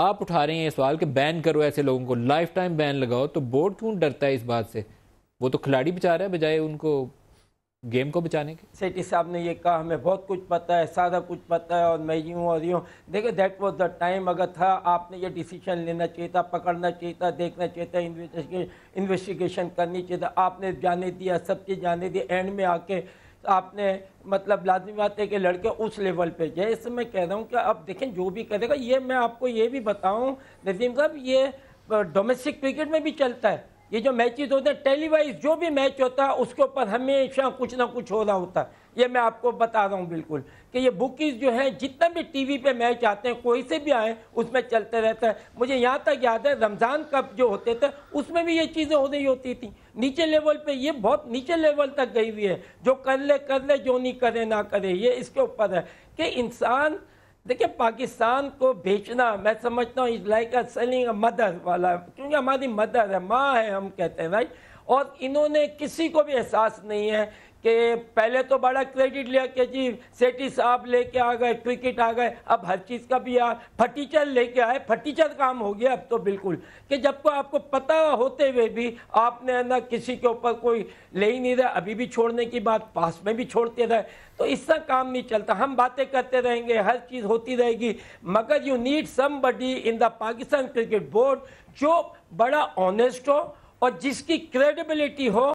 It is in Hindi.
आप उठा रहे हैं ये सवाल कि बैन करो ऐसे लोगों को लाइफ टाइम बैन लगाओ तो बोर्ड क्यों डरता है इस बात से वो तो खिलाड़ी बचा रहा है बजाय उनको गेम को बचाने के सेठी साहब ने ये कहा हमें बहुत कुछ पता है सारा कुछ पता है और मैं यूँ और यूँ देखो दैट वॉज द टाइम अगर था आपने ये डिसीजन लेना चाहिए था पकड़ना चाहिए था देखना चाहिए था इन्वेस्टिगेशन करनी चाहिए था आपने जाने दिया सब चीज़ जाने दी एंड में आके आपने मतलब लाजमी बात है कि लड़के उस लेवल पे गए इससे मैं कह रहा हूँ कि अब देखें जो भी करेगा ये मैं आपको ये भी बताऊँ नजीम साहब ये डोमेस्टिक क्रिकेट में भी चलता है ये जो मैचेस होते हैं टेलीवाइज जो भी मैच होता है उसके ऊपर हमेशा कुछ ना कुछ हो रहा होता है ये मैं आपको बता रहा हूँ बिल्कुल कि ये बुकीज़ जो है जितना भी टीवी पे मैच आते हैं कोई से भी आए उसमें चलते रहता है मुझे यहाँ तक याद है रमज़ान कप जो होते थे उसमें भी ये चीज़ें हो रही होती थी नीचे लेवल पर ये बहुत नीचे लेवल तक गई हुई है जो कर ले कर ले जो नहीं करे ना करे ये इसके ऊपर है कि इंसान देखिए पाकिस्तान को बेचना मैं समझता हूँ is like a selling a mother वाला क्योंकि हमारी मदर है माँ है हम कहते हैं राइट और इन्होंने किसी को भी एहसास नहीं है कि पहले तो बड़ा क्रेडिट लिया कि जी सेठी साहब लेके आ गए क्रिकेट आ गए अब हर चीज़ का भी यार फटीचर लेके आए फटीचर काम हो गया अब तो बिल्कुल कि जब को आपको पता होते हुए भी आपने ना किसी के ऊपर कोई ले ही नहीं रहा अभी भी छोड़ने की बात पास में भी छोड़ते रहे तो इसका काम नहीं चलता हम बातें करते रहेंगे हर चीज़ होती रहेगी मगर you need some in the Pakistan cricket board जो बड़ा ऑनेस्ट हो और जिसकी क्रेडिबिलिटी हो